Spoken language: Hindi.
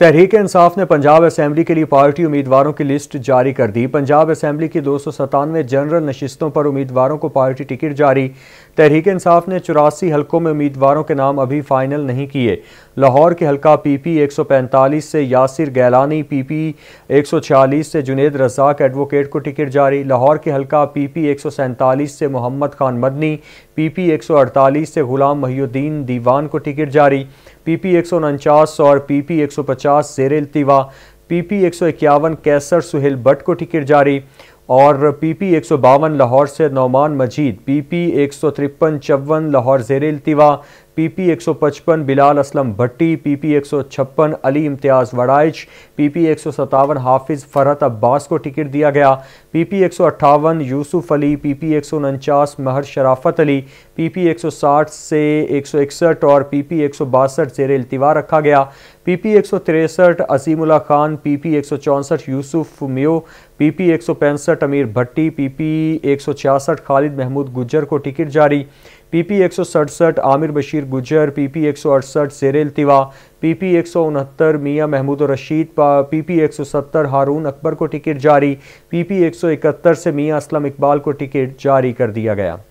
तहरीक इंसाफ ने पंजाब असम्बली के लिए पार्टी उम्मीदवारों की लिस्ट जारी कर दी पंजाब असम्बली की दो सौ सतानवे जनरल नशस्तों पर उम्मीदवारों को पार्टी टिकट जारी तहरीक इंसाफ ने चौरासी हलकों में उम्मीदवारों के नाम अभी फाइनल नहीं किए लाहौर के हलका पीपी 145 से यासिर गैलानी पीपी 146 से जुनेद रजाक एडवोकेट को टिकट जारी लाहौर के हलका पीपी 147 से मोहम्मद खान मदनी पीपी 148 से गुलाम महिउद्दीन दीवान को टिकट जारी पी पी एक सौ उनचास और पी पी एक सौ पचास जेर अल्तवा पी पी एक सौ इक्यावन कैसर सुहेल भट्ट को टिकट जारी और पी पी एक सौ बावन लाहौर से नौमान मजीद पी पी एक सौ तिरपन चौवन लाहौर जेर अल्तवा PP 155 Bilal Aslam Bhatti PP 156 Ali Imtiaz Waraich PP 157 Hafiz Farhat Abbas को टिकट दिया गया PP 158 Yousuf Ali PP 149 Mehar Sharafat Ali PP 160 से 161 और पीपी 162 जेर अल्तवा रखा गया PP 163 Azimullah Khan PP 164 Yusuf Meo PP 165 Amir Bhatti PP 166 Khalid Mahmood Gujjar को टिकट जारी पीपी एक आमिर बशीर गुजर पीपी एक सेरेल तिवा पीपी एक सौ उनहत्तर मियाँ महमूद रशीद पीपी सत्तर हारून अकबर को टिकट जारी पीपी इकहत्तर से मियाँ असलम इकबाल को टिकट जारी कर दिया गया